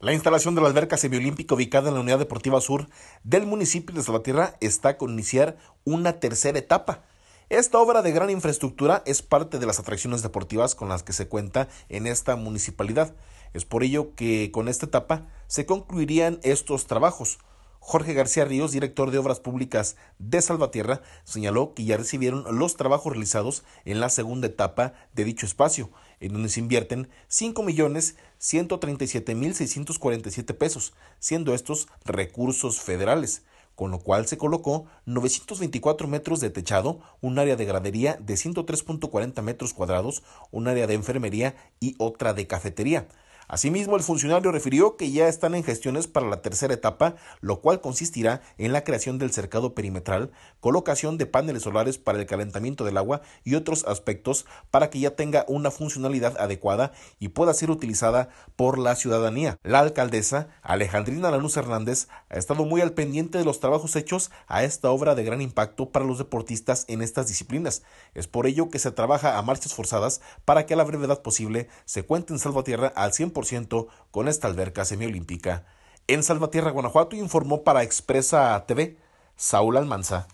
La instalación de la alberca semiolímpica ubicada en la Unidad Deportiva Sur del municipio de Salvatierra está con iniciar una tercera etapa. Esta obra de gran infraestructura es parte de las atracciones deportivas con las que se cuenta en esta municipalidad. Es por ello que con esta etapa se concluirían estos trabajos. Jorge García Ríos, director de Obras Públicas de Salvatierra, señaló que ya recibieron los trabajos realizados en la segunda etapa de dicho espacio en donde se invierten 5.137.647 pesos, siendo estos recursos federales, con lo cual se colocó 924 metros de techado, un área de gradería de 103.40 metros cuadrados, un área de enfermería y otra de cafetería, Asimismo, el funcionario refirió que ya están en gestiones para la tercera etapa, lo cual consistirá en la creación del cercado perimetral, colocación de paneles solares para el calentamiento del agua y otros aspectos para que ya tenga una funcionalidad adecuada y pueda ser utilizada por la ciudadanía. La alcaldesa Alejandrina Lanús Hernández ha estado muy al pendiente de los trabajos hechos a esta obra de gran impacto para los deportistas en estas disciplinas. Es por ello que se trabaja a marchas forzadas para que a la brevedad posible se cuente en Salvatierra al 100% con esta alberca semiolímpica. En Salvatierra, Guanajuato, informó para Expresa TV, Saúl Almanza.